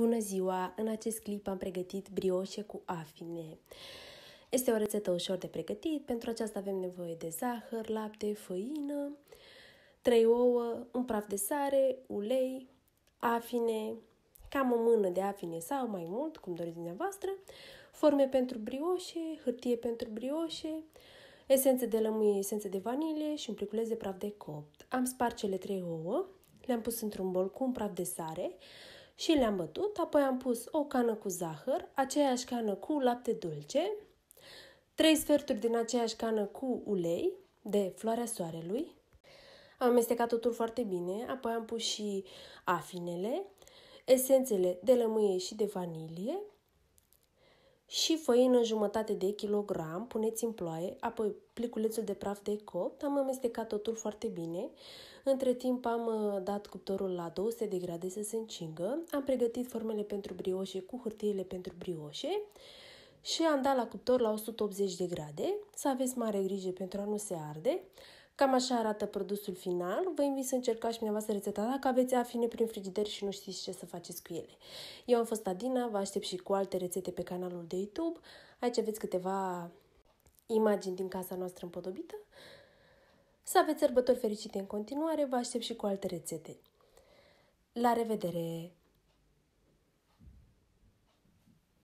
Bună ziua! În acest clip am pregătit brioșe cu afine. Este o rețetă ușor de pregătit, pentru aceasta avem nevoie de zahăr, lapte, făină, 3 ouă, un praf de sare, ulei, afine, cam o mână de afine sau mai mult, cum doriți dumneavoastră, forme pentru brioșe, hârtie pentru brioșe, esențe de lămâie, esențe de vanilie și un pliculeț de praf de copt. Am spart cele trei ouă, le-am pus într-un bol cu un praf de sare, și le-am bătut, apoi am pus o cană cu zahăr, aceeași cană cu lapte dulce, trei sferturi din aceeași cană cu ulei de floarea soarelui. Am amestecat totul foarte bine, apoi am pus și afinele, esențele de lămâie și de vanilie, și făină jumătate de kilogram, puneți în ploaie, apoi pliculețul de praf de copt, am amestecat totul foarte bine. Între timp am uh, dat cuptorul la 200 de grade să se încingă, am pregătit formele pentru brioșe cu hârtiile pentru brioșe și am dat la cuptor la 180 de grade, să aveți mare grijă pentru a nu se arde. Cam așa arată produsul final. Vă invit să încercați și dumneavoastră rețeta dacă aveți afine prin frigider și nu știți ce să faceți cu ele. Eu am fost Adina, vă aștept și cu alte rețete pe canalul de YouTube. Aici aveți câteva imagini din casa noastră împodobită. Să aveți sărbători fericite în continuare, vă aștept și cu alte rețete. La revedere!